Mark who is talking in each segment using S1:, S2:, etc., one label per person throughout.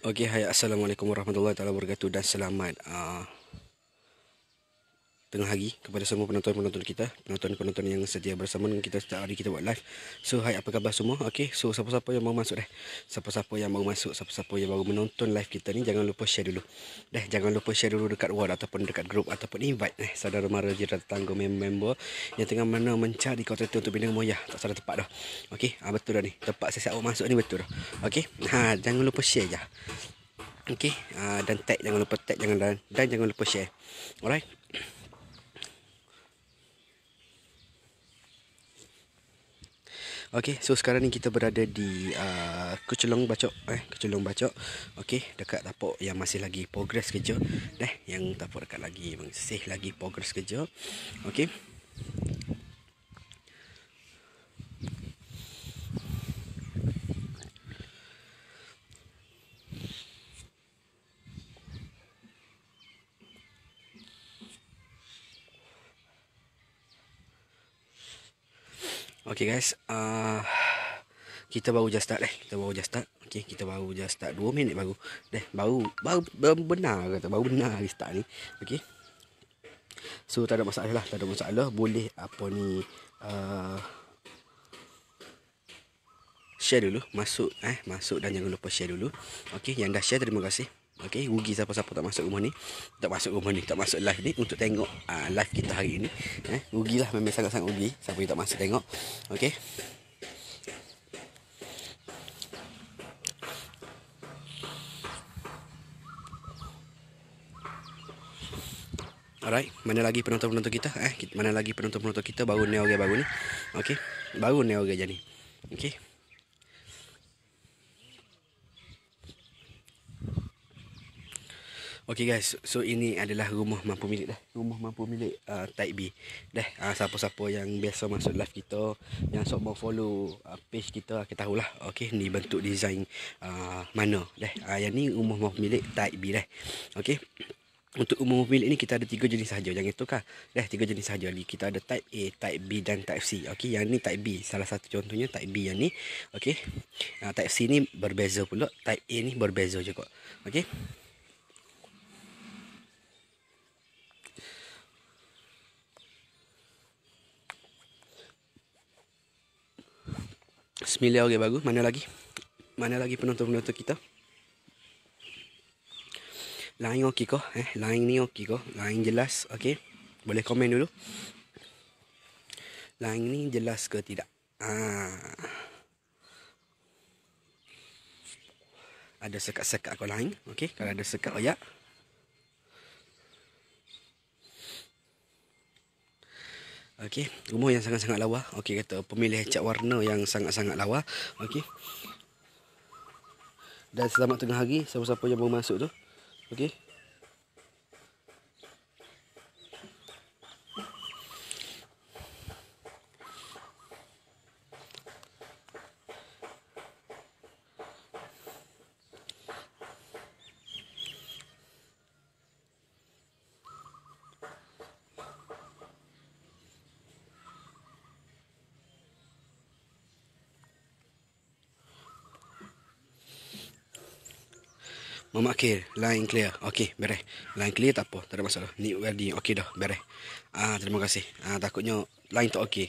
S1: Okey, hai assalamualaikum warahmatullahi taala wabarakatuh dan selamat uh, tengah hari kepada semua penonton-penonton kita, penonton-penonton yang setia bersama dengan kita setiap hari kita buat live. So, hai apa khabar semua? Okey, so siapa-siapa yang mau masuk dah. Siapa-siapa yang mau masuk, siapa-siapa yang baru menonton live kita ni jangan lupa share dulu. Dah, jangan lupa share dulu dekat wall ataupun dekat group ataupun invite eh saudara mara jiran tetangga member yang tengah mana mencari kau tertentu untuk bina moyah. Tak salah tempat dah. Okey, ah betul dah ni. Tempat saya awak masuk ni betul dah. Okey. Ha, jangan lupa share je. Okey, uh, ah, dan tag jangan lupa tag jangan dan dan jangan lupa share. Alright. Okey, so sekarang ni kita berada di uh, Kecelong Bacok eh, Kecelong Bacok. Okey, dekat tapak yang masih lagi progress kerja. Dah, eh, yang tapak dekat lagi masih lagi progress kerja. Okey. Okay guys uh, Kita baru just start eh Kita baru just start Okay kita baru just start 2 minit baru Deh baru Baru, benar kata Baru benar restart ni Okay So tak ada masalah lah Tak ada masalah lah. Boleh apa ni uh, Share dulu Masuk eh Masuk dan jangan lupa share dulu Okay yang dah share terima kasih Okay, rugi siapa-siapa tak masuk rumah ni. Tak masuk rumah ni, tak masuk live ni untuk tengok uh, live kita hari ni. Eh, lah memang sangat-sangat rugi siapa yang tak masuk tengok. Okay. Alright, mana lagi penonton-penonton kita? Eh, mana lagi penonton-penonton kita baru ni orang baru ni. Okey. Baru ni orang je ni. Okey. Okay guys, so ini adalah rumah mampu milik dah. Rumah mampu milik uh, Type B. Dah, uh, siapa-siapa yang biasa masuk live kita, yang sok mau follow uh, page kita, uh, tahu lah. Okay, ni bentuk desain uh, mana. Dah, uh, yang ni rumah mampu milik Type B dah. Okay. Untuk umum pemilik ini kita ada tiga jenis saja Jangan itu kah Dah tiga jenis saja ni Kita ada type A, type B dan type C Okey yang ni type B Salah satu contohnya type B yang ni Okey Nah, uh, Type C ni berbeza pula Type A ni berbeza juga Okey Sembilan orang baru Mana lagi Mana lagi penonton-penonton kita lain okey kah eh? Line ni okey kah lain jelas Okay Boleh komen dulu lain ni jelas ke tidak Ah. Ada sekat-sekat kau lain Okay Kalau ada sekat oh ya. Okey, rumah yang sangat-sangat lawa. Okey kata pemilih cat warna yang sangat-sangat lawa. Okey. Dan selamat tengah hari siapa-siapa yang baru masuk tu. Okey. Okay, line clear Okay, beres line clear tak apa tak ada masalah ni ready Okay dah beres ah terima kasih ah takutnya line tak okay.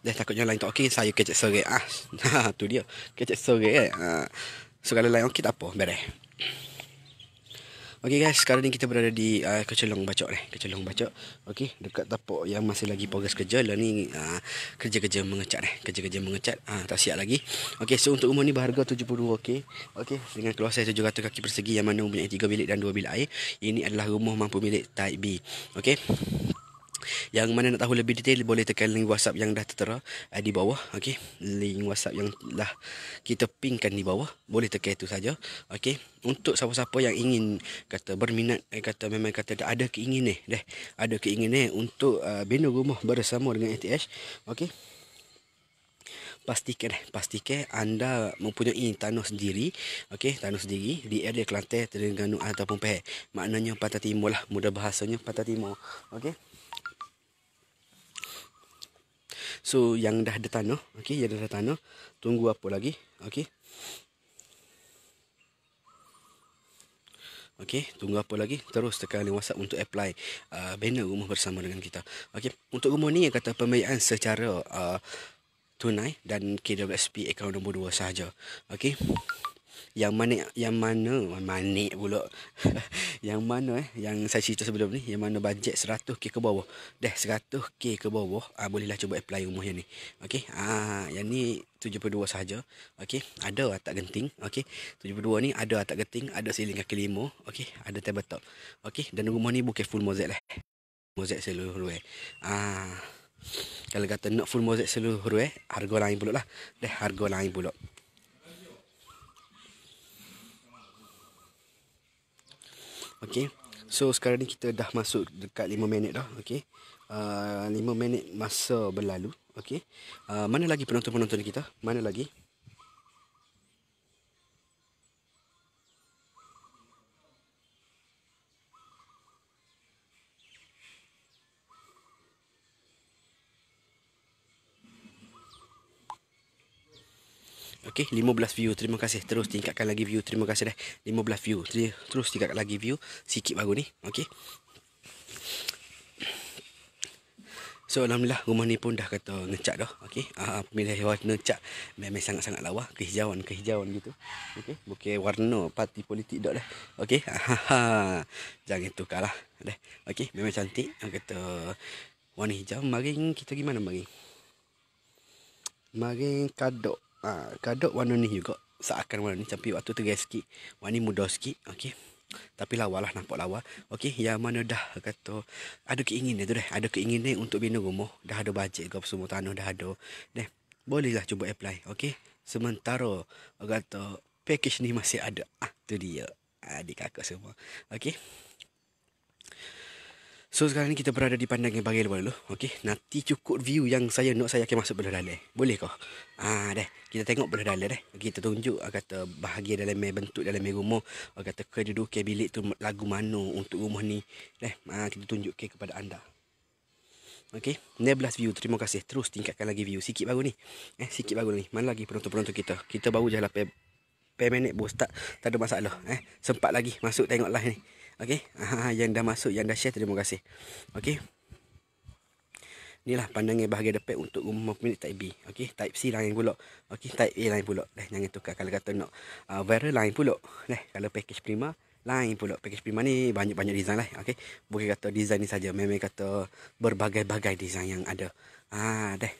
S1: dah takutnya line tak okay. saya kecek sore ah tu dia kecek sore eh ah segala line okey tak apa beres Okay guys, sekarang ni kita berada di uh, Kecelong Bacok ni. Kecelong Bacok. Okey, dekat tapak yang masih lagi progres kerja. Lah ni uh, kerja-kerja mengecat ni. Kerja-kerja mengecat. Uh, tak siap lagi. Okay, so untuk rumah ni berharga 72 Okay, okay. dengan keluar saya tu kaki persegi yang mana mempunyai 3 bilik dan 2 bilik air. Ini adalah rumah mampu milik Type B. Okay. Yang mana nak tahu lebih detail boleh tekan link WhatsApp yang dah tertera uh, di bawah. okay? link WhatsApp yang dah kita pingkan di bawah. Boleh tekan itu saja. okay? untuk siapa-siapa yang ingin kata berminat eh, kata memang kata ada keinginan eh, deh. Ada keinginan eh, untuk uh, bina rumah bersama dengan ETH. Okey. Pastikan eh, pastikan anda mempunyai tanah sendiri, okay? tanah sendiri di area Kelantan, Terengganu ataupun Pahang. Maknanya Pantai Timur lah, mudah bahasanya Pantai Timur. okay? So yang dah ada tanah Okay yang dah ada tanah Tunggu apa lagi Okay Okay, tunggu apa lagi? Terus tekan link WhatsApp untuk apply uh, banner rumah bersama dengan kita. Okay, untuk rumah ni yang kata pembiayaan secara uh, tunai dan KWSP akaun nombor 2 sahaja. Okay yang mana yang mana manik pula yang mana eh yang saya cerita sebelum ni yang mana bajet 100k ke bawah dah 100k ke bawah ah bolehlah cuba apply rumah yang ni okey ah yang ni 72 saja okey ada atap genting okey 72 ni ada atap genting ada siling kaki lima okey ada table top okey dan rumah ni bukan full mozaik lah mozaik seluruh eh ah kalau kata nak full mozaik seluruh eh harga lain pula lah dah harga lain pula Okay. So sekarang ni kita dah masuk dekat 5 minit dah. Okay. Uh, ah, 5 minit masa berlalu. Okay. Uh, mana lagi penonton-penonton kita? Mana lagi? Okey, 15 view. Terima kasih. Terus tingkatkan lagi view. Terima kasih dah. 15 view. Terus tingkatkan lagi view. Sikit baru ni. Okey. So, Alhamdulillah rumah ni pun dah kata ngecat dah. Okey. Ah, uh, pemilihan warna cat memang sangat-sangat lawa. Kehijauan-kehijauan gitu. Okey. Bukan warna parti politik dah dah. Okey. Jangan tukarlah. Dah. Okey. Memang cantik. Yang kata warna hijau. Mari kita gimana mari? Mari kadok ha, kadok warna ni juga seakan warna ni tapi waktu terang sikit warna ni muda sikit okey tapi lawalah nampak lawa okay yang mana dah kata ada keinginan tu dah ada keinginan untuk bina rumah dah ada bajet ke semua tanah dah ada deh bolehlah cuba apply okay sementara kata package ni masih ada ah tu dia adik kakak semua okay So sekarang ni kita berada di pandangan bagian luar dulu. okay? nanti cukup view yang saya nak saya akan masuk belah dalam. Boleh kah? Ah, dah. Kita tengok belah dalam dah. Kita tunjuk ah, kata bahagia dalam mai bentuk dalam mai rumah, ah, kata kedudukan bilik tu lagu mana untuk rumah ni. Dah, ah kita tunjuk ke kepada anda. Okay? ni belas view. Terima kasih. Terus tingkatkan lagi view sikit baru ni. Eh, sikit baru ni. Mana lagi penonton-penonton kita? Kita baru je lah 5 minit bos tak, tak ada masalah eh. Sempat lagi masuk tengok tengoklah ni. Okey, yang dah masuk, yang dah share terima kasih. Okey. Inilah pandangan bahagian depan untuk rumah pemilik type B. Okey, type C lain pula. Okey, type A lain pula. Dah jangan tukar kalau kata nak uh, viral lain pula. Dah, kalau package prima lain pula. Package prima ni banyak-banyak design lah. Okey. Bukan kata design ni saja, memang kata berbagai-bagai design yang ada. Ah, deh.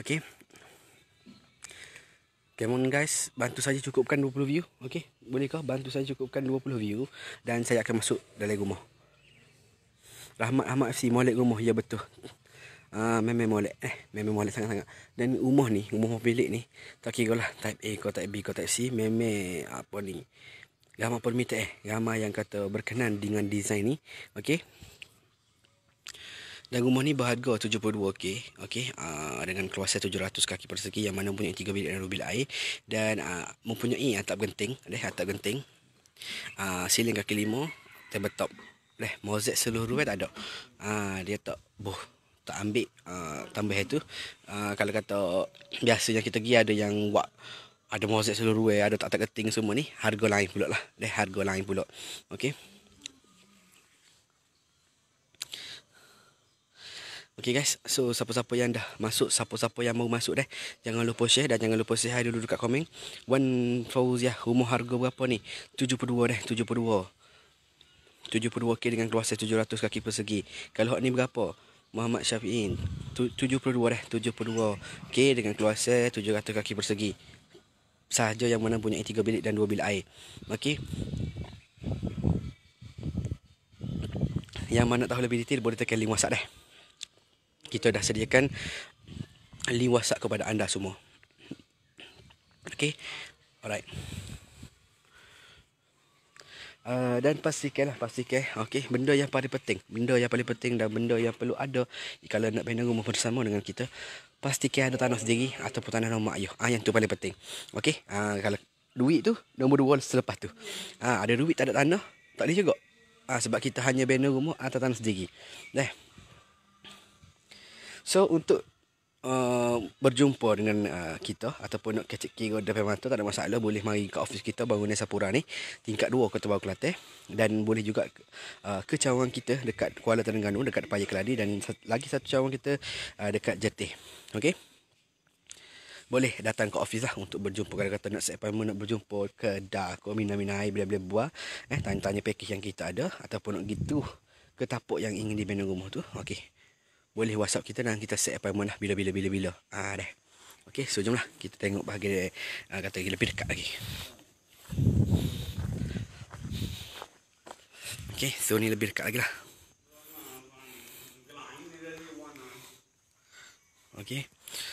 S1: Okey. Come on guys, bantu saja cukupkan 20 view. Okey, boleh kau bantu saya cukupkan 20 view dan saya akan masuk dalam rumah. Rahmat Ahmad FC molek rumah. Ya betul. Ah uh, memang molek eh, memang molek sangat-sangat. Dan rumah ni, rumah pemilik ni, tak kira lah type A kau type B kau type C, memang apa ni? Ramai permit eh, ramai yang kata berkenan dengan design ni. Okey. Dan rumah ni berharga 72k okay? Aa, ah, dengan keluasan 700 kaki persegi yang mana mempunyai 3 bilik dan 2 bilik air dan aa, ah, mempunyai atap genting, leh atap genting. Aa, ah, siling kaki lima, table top. Leh mozek seluruh kan, tak ada. Aa, dia tak boh tak ambil aa, tambah itu. Aa, kalau kata biasanya kita pergi ada yang buat ada mozek seluruh ada tak tak genting semua ni, harga lain pula lah. Leh harga lain pula. Okey. Okay guys, so siapa-siapa yang dah masuk, siapa-siapa yang mau masuk dah, jangan lupa share dan jangan lupa say dulu dekat komen. One Wan ya, rumah harga berapa ni? 72 dah, 72. 72k dengan kuasa 700 kaki persegi. Kalau hak ni berapa? Muhammad Syafiin. 72 dah, 72k dengan kuasa 700 kaki persegi. Sahaja yang mana punya 3 bilik dan 2 bilik air. Okay. Yang mana tahu lebih detail boleh tekan link WhatsApp dah kita dah sediakan link WhatsApp kepada anda semua. Okey, Alright. Uh, dan pastikanlah pastikan okey benda yang paling penting benda yang paling penting dan benda yang perlu ada kalau nak bina rumah bersama dengan kita pastikan ada tanah sendiri ataupun tanah rumah ayah ah yang tu paling penting okey ah uh, kalau duit tu nombor dua selepas tu ah uh, ada duit tak ada tanah tak boleh juga ah uh, sebab kita hanya bina rumah atas tanah sendiri dah So untuk uh, berjumpa dengan uh, kita ataupun nak kecek kira depan mata tak ada masalah boleh mari ke office kita bangunan Sapura ni tingkat 2 Kota Baru Kelantan dan boleh juga uh, ke cawangan kita dekat Kuala Terengganu dekat Paya Keladi dan sat- lagi satu cawangan kita uh, dekat Jetih. Okey. Boleh datang ke office lah untuk berjumpa kalau kata nak set nak berjumpa ke dah ke mina-mina air boleh-boleh buah eh tanya-tanya package yang kita ada ataupun nak gitu ke tapak yang ingin dibina rumah tu. Okey boleh WhatsApp kita dan kita set appointment lah bila-bila bila-bila. Ah deh. Okey, so jomlah kita tengok bahagian uh, kata lagi lebih dekat lagi. Okey, so ni lebih dekat lagi lah. Okey.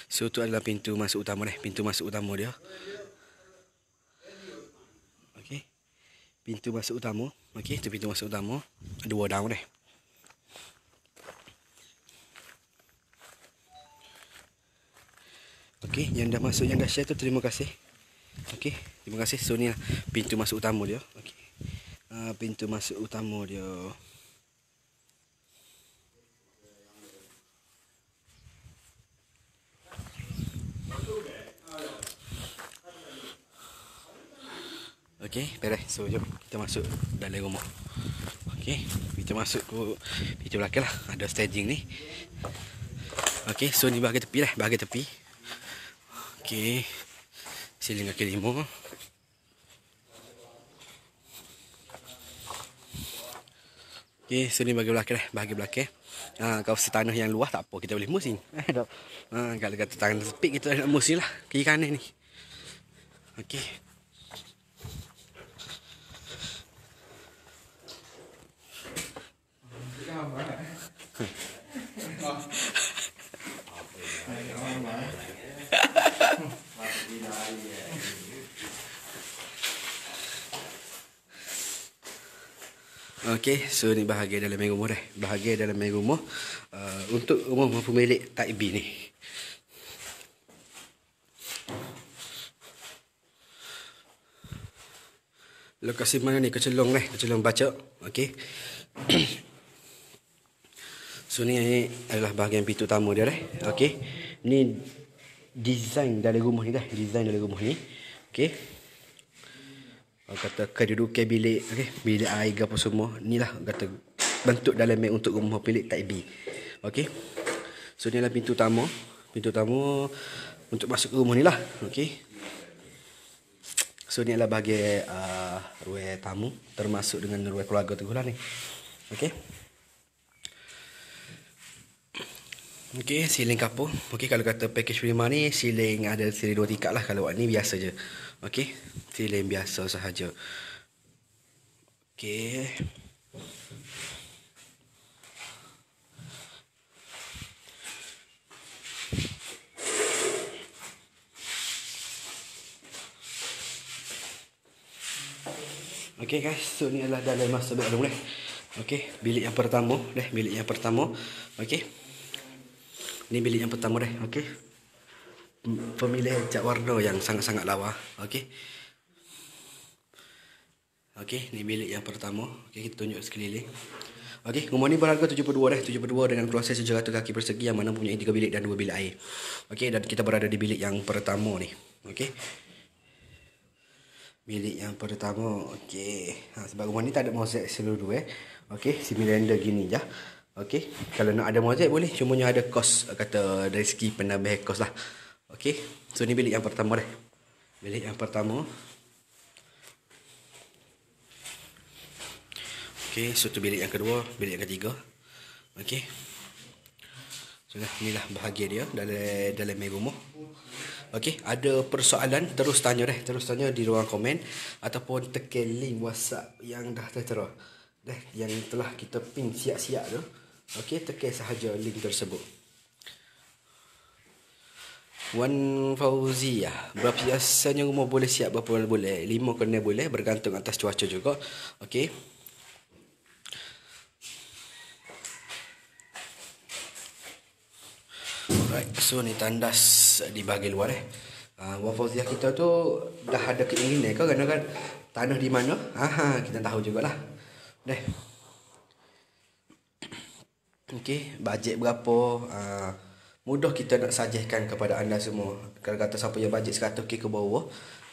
S1: So tu adalah pintu masuk utama deh, pintu masuk utama dia. Okey. Pintu masuk utama. Okey, tu pintu masuk utama. Dua down deh. Okey, yang dah masuk yang dah share tu terima kasih. Okey, terima kasih. So ni lah pintu masuk utama dia. Okey. Uh, pintu masuk utama dia. Okey, beres. So jom kita masuk dalam rumah. Okey, kita masuk ke pintu belakang lah. Ada staging ni. Okey, so ni bahagian tepi lah, bahagian tepi. Okey. Siling kaki lima. Okey, so ni bagi belakang eh, bahagian belakang. Ha, ah, kalau setanah yang luas tak apa, kita boleh musing. ha, eh, ah, kalau kata tangan sepit kita nak musing lah. Kiri kanan ni. Okey. Oh. Okay, so ni bahagian dalam main rumah dah. Bahagian dalam main rumah uh, untuk rumah pemilik Taibi ni. Lokasi mana ni? Kecelong lah. Kecelong baca. Okay. so ni adalah bahagian pintu utama dia lah. Okey. Ni design dalam rumah ni dah design dalam rumah ni okay. orang kata kedudukan bilik okay bilik air apa semua ni lah kata bentuk dalam untuk rumah bilik type B okey so inilah pintu tamu, pintu tamu untuk masuk ke rumah ni lah okay. so ni adalah bahagian uh, ruang tamu termasuk dengan ruang keluarga tu lah ni okay. Okey, siling kapu. Okey, kalau kata package prima ni, siling ada siling dua tingkat lah. Kalau ni, biasa je. Okey, siling biasa sahaja. Okey. Okey guys, so ni adalah dalam masa bilik dulu Okey, bilik yang pertama, deh, bilik yang pertama. Okey. Ini bilik yang pertama deh. Okey. Pemilih cat warna yang sangat-sangat lawa. Okey. Okey, ni bilik yang pertama. Okey, kita tunjuk sekeliling. Okey, rumah ni berharga 72 deh. 72 dengan kluset 700 kaki persegi yang mana punya 3 bilik dan 2 bilik air. Okey, dan kita berada di bilik yang pertama ni. Okey. Bilik yang pertama. Okey. Ha, sebab rumah ni tak ada mozek seluruh eh. Okey, similar gini je. Ya. Okey, kalau nak ada mozaik boleh. Cuma ni ada kos kata dari segi penambah kos lah. Okey. So ni bilik yang pertama dah. Bilik yang pertama. Okey, so tu bilik yang kedua, bilik yang ketiga. Okey. So lah, inilah bahagian dia dalam dalam main rumah. Okey, ada persoalan terus tanya deh, terus tanya di ruang komen ataupun tekan link WhatsApp yang dah tertera. Deh, yang telah kita pin siap-siap tu. Okey, tekan sahaja link tersebut. Wan berapa Biasanya rumah boleh siap berapa orang boleh Lima kena boleh bergantung atas cuaca juga okey. Alright, so ni tandas di bahagian luar eh. Uh, Wan kita tu dah ada keinginan ke Kerana kan tanah di mana Aha, Kita tahu jugalah Deh. Okay. Okey, bajet berapa? Uh, mudah kita nak sajikan kepada anda semua. Kalau kata siapa yang bajet 100k ke bawah,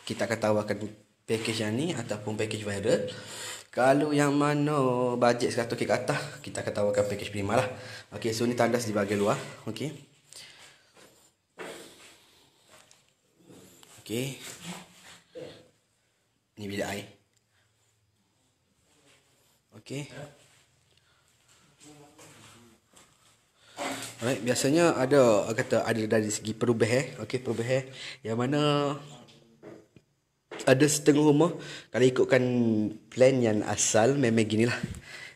S1: kita akan tawarkan package yang ni ataupun package viral. Kalau yang mana bajet 100k ke atas, kita akan tawarkan package prima lah. Okey, so ni tandas di bahagian luar. Okey. Okey. Ni bilik air. Okey. Alright, biasanya ada kata ada dari segi perubahan, okey perubahan yang mana ada setengah rumah kalau ikutkan plan yang asal memang lah,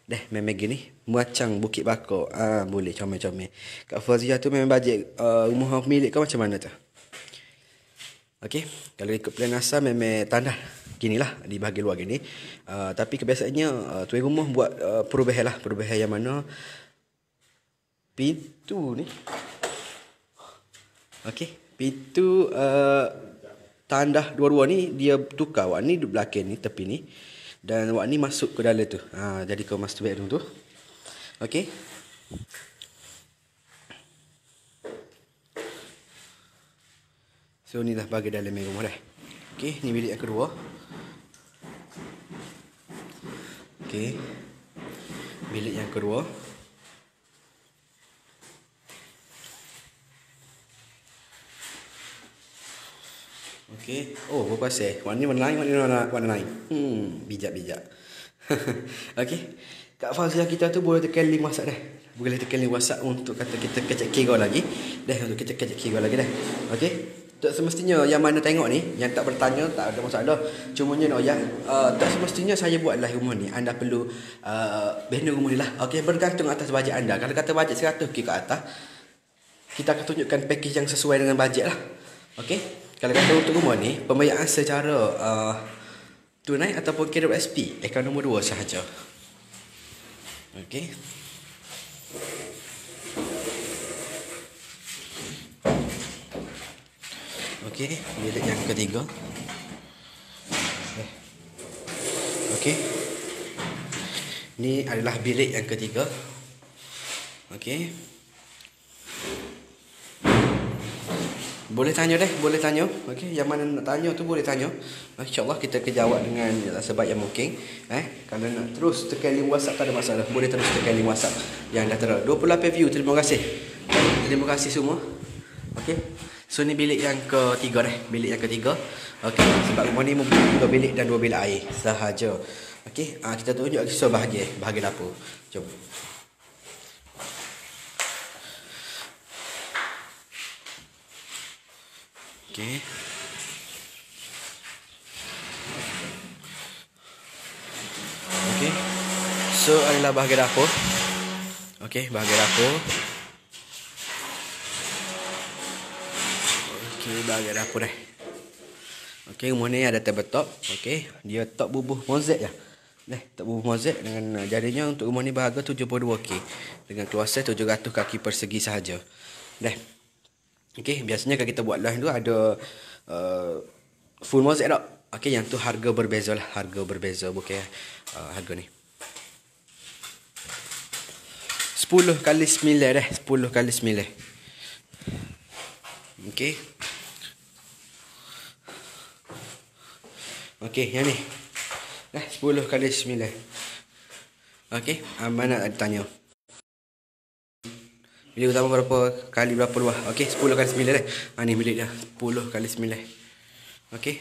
S1: Dah, memang gini. Muacang Bukit Bakar. Ah, ha, boleh comel-comel. Kak Fazia tu memang bajet uh, rumah milik kau macam mana tu? Okey, kalau ikut plan asal memang tanda ginilah di bahagian luar gini. Uh, tapi kebiasaannya uh, tuan rumah buat uh, perubahan lah, perubahan yang mana pintu ni okey pintu uh, eh, tandah dua-dua ni dia tukar awak ni di belakang ni tepi ni dan awak ni masuk ke dalam tu ha, jadi kau masuk master bedroom tu okey So ni dah bagi dalam rumah dah. Okey, ni bilik yang kedua. Okey. Bilik yang kedua. Okey. Oh, berapa sih? Warna ni warna lain, warna ni warna, warna lain. Hmm, bijak-bijak. Okey. Kak Fazia kita tu boleh tekan link WhatsApp dah. Boleh tekan link WhatsApp untuk kata kita kecek kira lagi. Dah, untuk kita kecek kira lagi dah. Okey. Tak semestinya yang mana tengok ni, yang tak bertanya, tak ada masalah. Cuma ni, no, ya, uh, eh, tak semestinya saya buat live rumah ni. Anda perlu uh, banner rumah ni lah. Okey, bergantung atas bajet anda. Kalau kata bajet 100k ke atas, kita akan tunjukkan package yang sesuai dengan bajet lah. Okey. Kalau kata untuk rumah ni, pembayaran secara uh, tunai ataupun KWSP, akaun nombor 2 sahaja. Okey. Okey, bilik yang ketiga. Okey. Ini adalah bilik yang ketiga. Okey. Boleh tanya deh, boleh tanya. Okey, yang mana nak tanya tu boleh tanya. Okay, InsyaAllah kita akan jawab dengan sebaik yang mungkin. Eh, kalau nak terus tekan link WhatsApp tak ada masalah. Boleh terus tekan link WhatsApp yang dah terdapat 28 view. Terima kasih. Terima kasih semua. Okey. So ni bilik yang ketiga deh, bilik yang ketiga. Okey, sebab rumah ni mempunyai dua bilik dan dua bilik air sahaja. Okey, ha, ah, kita tunjuk lagi so bahagian, bahagian dapur. Jom. aqui. Okay. So adalah bahagian aku. Okey, bahagian aku. Okey, bahagian aku eh. Okey, rumah ni ada table top. Okey, dia top bubuh mozek ya. Nah, top bubuh mozek dengan jadinya untuk rumah ni bahagian 72K. Dengan keluasan 700 kaki persegi sahaja. Dah. Okay, biasanya kalau kita buat line tu ada uh, full mosaic tak? Okay, yang tu harga berbeza lah. Harga berbeza bukan eh. uh, harga ni. 10 kali 9 dah. 10 kali 9. Okay. Okay, yang ni. Dah, eh, 10 kali 9. Okay, mana ada tanya? Bilik utama berapa kali berapa luar. Okey, 10 kali 9 eh. Ha ni bilik dia. 10 kali 9. Okey.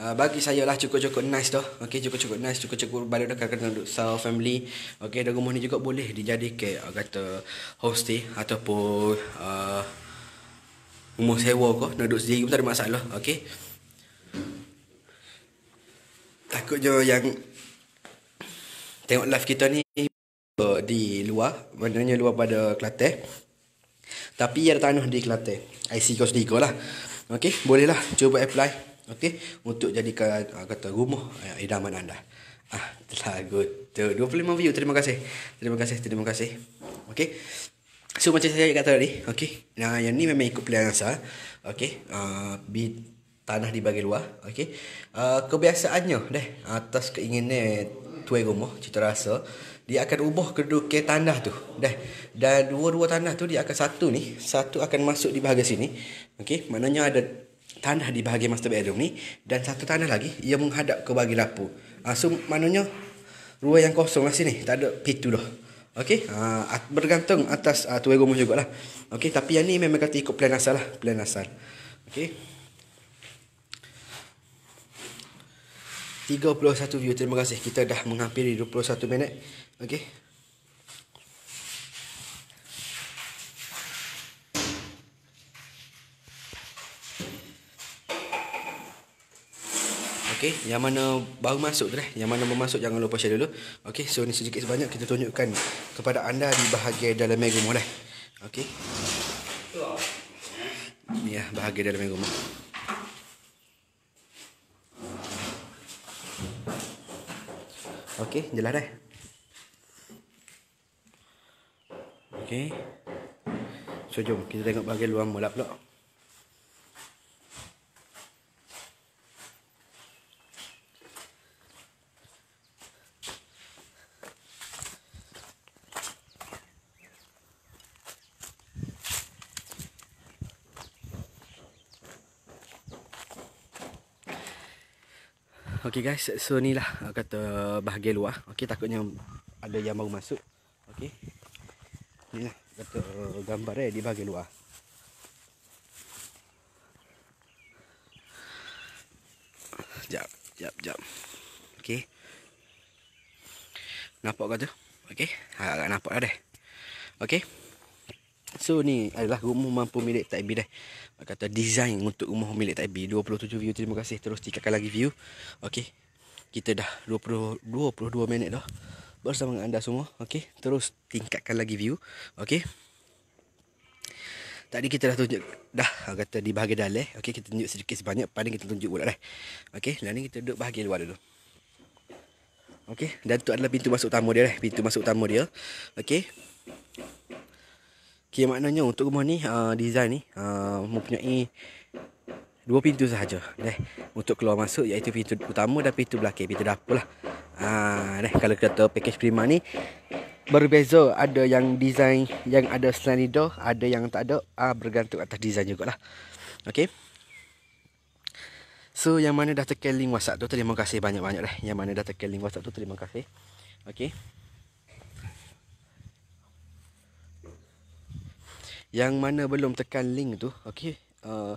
S1: Uh, bagi saya lah cukup-cukup nice tu. okay, cukup cukup nice, cukup-cukup balik dah kena duduk sel family. okay, dan rumah ni juga boleh dijadikan uh, kata hostel ataupun uh, rumah sewa ke, nak duduk sendiri pun tak ada masalah. Okey. Takut je yang tengok live kita ni di luar Maksudnya luar pada Kelantan Tapi ada tanah di Kelantan IC kau sendiri lah Okey bolehlah cuba apply Okay, untuk jadikan uh, kata rumah ah, idaman anda Ah, telah good 25 view terima kasih Terima kasih terima kasih Okay, So macam saya kata tadi Okay, nah, Yang ni memang ikut pilihan asal Okey uh, ah, Bi tanah di bahagian luar Okay, uh, Kebiasaannya deh Atas keinginan tuai rumah Cita rasa dia akan ubah kedudukan tanah tu dah dan dua-dua tanah tu dia akan satu ni satu akan masuk di bahagian sini okey maknanya ada tanah di bahagian master bedroom ni dan satu tanah lagi ia menghadap ke bahagian dapur ha, so maknanya ruang yang kosong lah sini tak ada pintu dah okey ha, bergantung atas uh, tuai rumah jugalah okey tapi yang ni memang kata ikut plan asal lah plan asal okey 31 view. Terima kasih. Kita dah menghampiri 21 minit. Okay. Okay, yang mana baru masuk tu eh. Yang mana baru masuk jangan lupa share dulu. Okay, so ni sedikit sebanyak kita tunjukkan kepada anda di bahagian dalam meja rumah lah. Okay. Ni lah bahagian dalam meja rumah. Okay, jelas dah. okey. So jom kita tengok bahagian luar mula pula. Okey guys, so ni lah kata bahagian luar. Okey takutnya ada yang baru masuk. Okey. Inilah betul uh, gambar eh di bahagian luar. Jap, jap, jap. Okey. Nampak ke tu? Okey. Ha agak nampak dah. Okey. So ni adalah rumah mampu milik tak dah. Mak kata design untuk rumah milik tak Taib 27 view. Terima kasih terus tingkatkan lagi view. Okey. Kita dah 20 22 minit dah bersama anda semua okey terus tingkatkan lagi view okey tadi kita dah tunjuk dah kata di bahagian dalam eh. okey kita tunjuk sedikit sebanyak paling kita tunjuk pula dah eh. okey dan ni kita duduk bahagian luar dulu okey dan tu adalah pintu masuk utama dia lah pintu masuk utama dia okey Okay, maknanya untuk rumah ni, uh, design ni uh, mempunyai dua pintu sahaja. Deh, untuk keluar masuk iaitu pintu utama dan pintu belakang, pintu dapur lah ha, nah, Kalau kita tahu package prima ni Berbeza ada yang design yang ada sliding door Ada yang tak ada ha, Bergantung atas design jugalah Okay So yang mana dah tekan link whatsapp tu Terima kasih banyak-banyak lah Yang mana dah tekan link whatsapp tu Terima kasih Okay Yang mana belum tekan link tu Okay uh,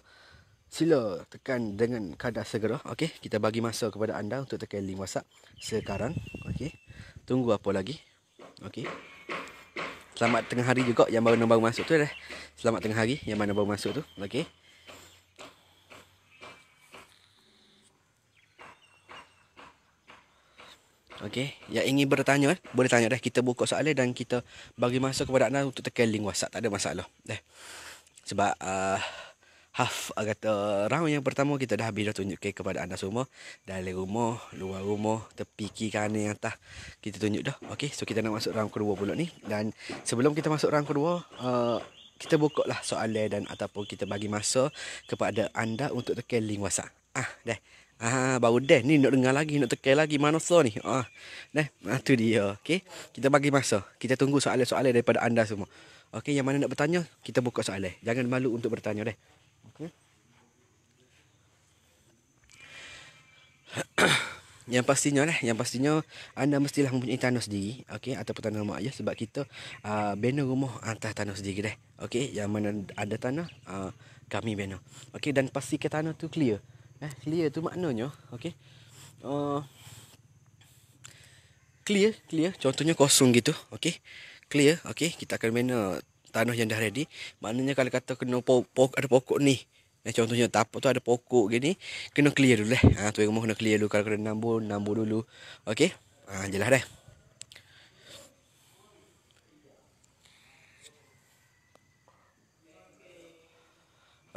S1: sila tekan dengan kadar segera. Okay, kita bagi masa kepada anda untuk tekan link WhatsApp sekarang. Okay, Tunggu apa lagi? Okay. Selamat tengah hari juga yang baru baru masuk tu dah. Eh? Selamat tengah hari yang mana baru masuk tu. Okay. Okay. yang ingin bertanya eh, boleh tanya dah. Kita buka soalan dan kita bagi masa kepada anda untuk tekan link WhatsApp. Tak ada masalah. Dah. Eh? Sebab uh, Haf kata round yang pertama kita dah habis dah tunjukkan kepada anda semua dari rumah luar rumah tepi kiri kanan yang tak kita tunjuk dah Okay, so kita nak masuk round kedua pula ni dan sebelum kita masuk round kedua uh, kita buka lah soalan dan ataupun kita bagi masa kepada anda untuk tekan link WhatsApp ah deh Ah, baru deh ni nak dengar lagi, nak tekan lagi mana so ni. Ah, deh, ah, tu dia. Okey. Kita bagi masa. Kita tunggu soalan-soalan daripada anda semua. Okey, yang mana nak bertanya, kita buka soalan. Jangan malu untuk bertanya deh. Okey. yang pastinya lah, yang pastinya anda mestilah mempunyai tanah sendiri, okey, ataupun tanah mak ayah sebab kita uh, bina rumah atas tanah sendiri deh. Okey, yang mana ada tanah, uh, kami bina. Okey, dan pastikan tanah tu clear. Eh, clear tu maknanya, okey. Uh, clear, clear. Contohnya kosong gitu, okey. Clear, okey. Kita akan bina tanah yang dah ready maknanya kalau kata kena pokok, pokok ada pokok ni Nah, eh, contohnya tapak tu ada pokok gini kena clear dulu lah ha tu yang kena clear dulu kalau kena nambu nambu dulu okey ha jelas dah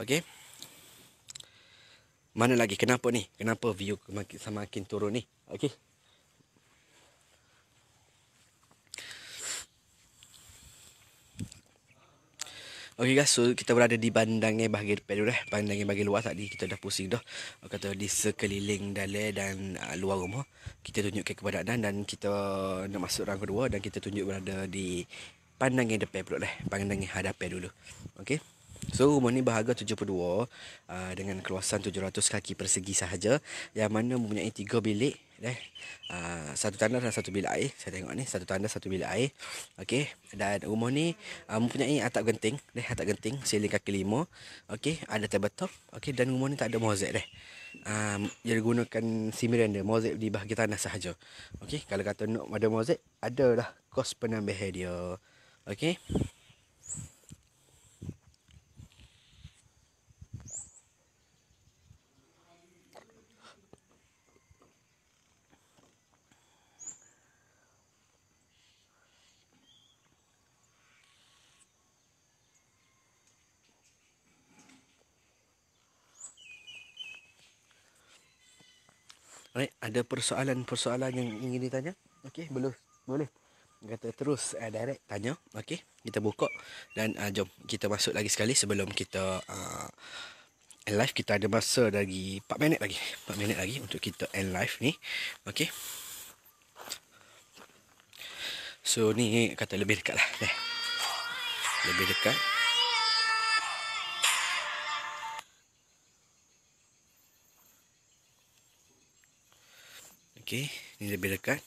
S1: okey mana lagi kenapa ni kenapa view semakin turun ni okey Okey guys, so kita berada di bandangnya bahagian depan dulu eh. Bandangnya bahagian luar tadi kita dah pusing dah. Orang kata di sekeliling dalai dan uh, luar rumah. Kita tunjukkan kepada Adnan dan kita nak masuk orang kedua dan kita tunjuk berada di pandangnya depan pula eh. Pandangnya hadapan dulu. Okey. So rumah ni berharga 72 uh, dengan keluasan 700 kaki persegi sahaja yang mana mempunyai 3 bilik eh. Uh, satu tanda dan satu bilik air. Saya tengok ni, satu tanda satu bilik air. okay. dan rumah ni uh, mempunyai atap genting, deh atap genting, siling kaki lima. Okey, ada tabletop. okay. dan rumah ni tak ada mozek deh. Uh, um, dia gunakan simiran dia, mozek di bahagian tanah sahaja. okay. kalau kata nak ada mozek, adalah kos penambahan dia. okay. Baik, ada persoalan-persoalan yang ingin ditanya? Okey, boleh. Boleh. Kata terus uh, direct tanya. Okey, kita buka dan uh, jom kita masuk lagi sekali sebelum kita uh, end live. Kita ada masa lagi 4 minit lagi. 4 minit lagi untuk kita end live ni. Okey. So ni kata lebih dekat lah. Lebih dekat. Okey, ni lebih dekat.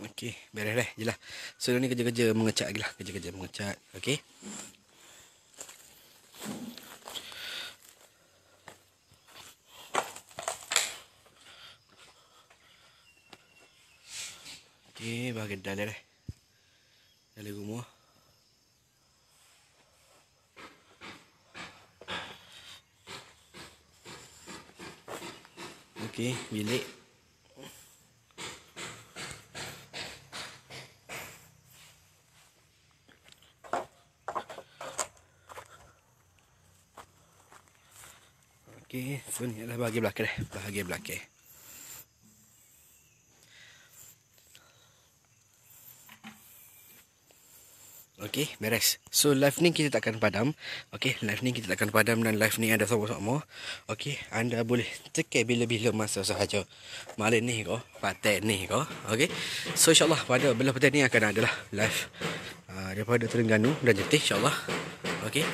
S1: Okey, bereslah Jelah. Eh. So, ni kerja-kerja mengecat lagi lah. Kerja-kerja mengecat. Okey. dan eh dale gumo okey bilik okey so ni adalah bahagian belakang dah bahagian belakang Okay, beres. So, live ni kita takkan padam. Okay, live ni kita takkan padam dan live ni ada sama-sama. Okay, anda boleh cekai bila-bila masa sahaja. Malam ni kau, patek ni kau. Okay, so insyaAllah pada bila patek ni akan adalah live. Uh, daripada Terengganu dan Jetih insyaAllah. Okay.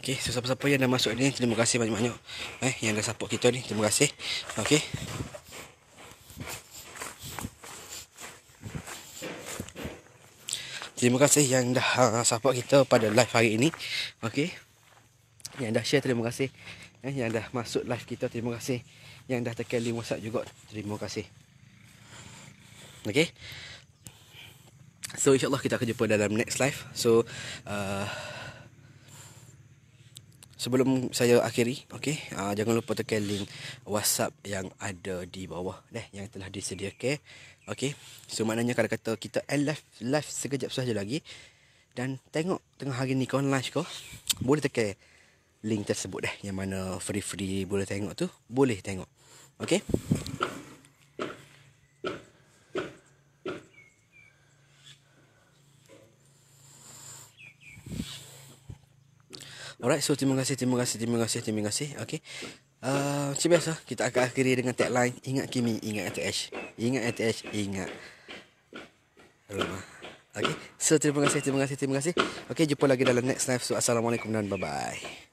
S1: Okay, so siapa-siapa yang dah masuk ni, terima kasih banyak-banyak. Eh, yang dah support kita ni, terima kasih. Okay. Terima kasih yang dah uh, support kita pada live hari ini. Okey. Yang dah share terima kasih. Eh, yang dah masuk live kita terima kasih. Yang dah tekan link WhatsApp juga terima kasih. Okey. So Allah kita akan jumpa dalam next live. So uh, sebelum saya akhiri, okey, uh, jangan lupa tekan link WhatsApp yang ada di bawah deh yang telah disediakan. Okay So maknanya kalau kata kita end live Live sekejap sahaja lagi Dan tengok tengah hari ni kau live kau Boleh tekan link tersebut dah Yang mana free-free boleh tengok tu Boleh tengok Okay Alright, so terima kasih, terima kasih, terima kasih, terima kasih. Okay. Ah, macam biasa kita akan akhiri dengan tagline ingat Kimi ingat ATH ingat ATH ingat rumah Okay, so terima kasih terima kasih terima kasih Okay, jumpa lagi dalam next live so assalamualaikum dan bye bye